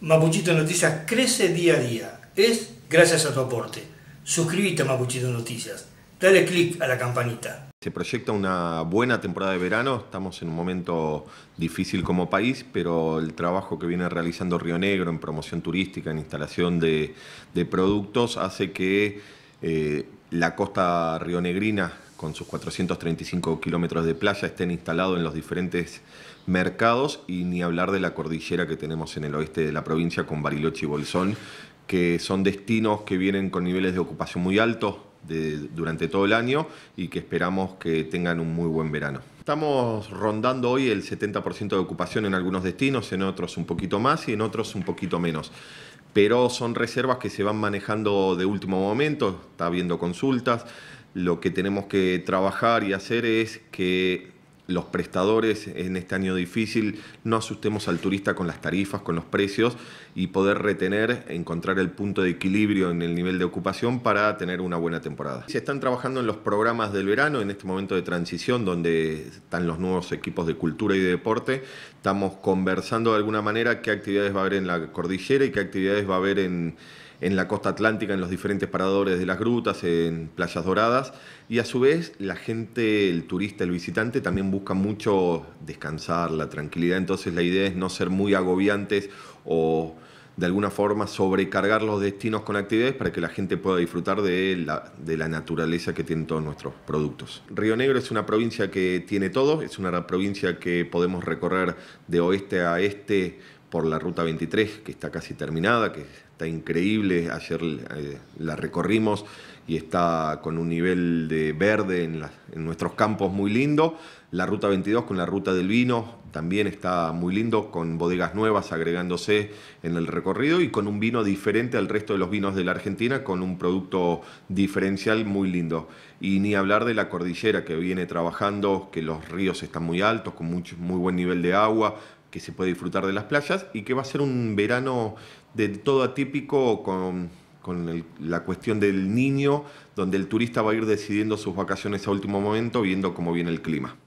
Mapuchito Noticias crece día a día. Es gracias a tu aporte. Suscríbete a Mapuchito Noticias. Dale click a la campanita. Se proyecta una buena temporada de verano. Estamos en un momento difícil como país, pero el trabajo que viene realizando Río Negro en promoción turística, en instalación de, productos, hace que eh, la costa rionegrina con sus 435 kilómetros de playa, estén instalados en los diferentes mercados y ni hablar de la cordillera que tenemos en el oeste de la provincia con Bariloche y Bolsón, que son destinos que vienen con niveles de ocupación muy altos durante todo el año y que esperamos que tengan un muy buen verano. Estamos rondando hoy el 70% de ocupación en algunos destinos, en otros un poquito más y en otros un poquito menos pero son reservas que se van manejando de último momento, está habiendo consultas, lo que tenemos que trabajar y hacer es que los prestadores en este año difícil no asustemos al turista con las tarifas, con los precios y poder retener, encontrar el punto de equilibrio en el nivel de ocupación para tener una buena temporada. Se están trabajando en los programas del verano, en este momento de transición donde están los nuevos equipos de cultura y de deporte. Estamos conversando de alguna manera qué actividades va a haber en la cordillera y qué actividades va a haber en en la costa atlántica, en los diferentes paradores de las grutas, en playas doradas, y a su vez la gente, el turista, el visitante también busca mucho descansar, la tranquilidad, entonces la idea es no ser muy agobiantes o de alguna forma sobrecargar los destinos con actividades para que la gente pueda disfrutar de la, de la naturaleza que tienen todos nuestros productos. Río Negro es una provincia que tiene todo, es una provincia que podemos recorrer de oeste a este por la Ruta 23, que está casi terminada, que está increíble. Ayer eh, la recorrimos y está con un nivel de verde en, nuestros campos muy lindo. La Ruta 22 con la Ruta del Vino también está muy lindo, con bodegas nuevas agregándose en el recorrido y con un vino diferente al resto de los vinos de la Argentina, con un producto diferencial muy lindo. Y ni hablar de la cordillera que viene trabajando, que los ríos están muy altos, con mucho, muy buen nivel de agua, que se puede disfrutar de las playas y que va a ser un verano de todo atípico con, con la cuestión del niño, donde el turista va a ir decidiendo sus vacaciones a último momento, viendo cómo viene el clima.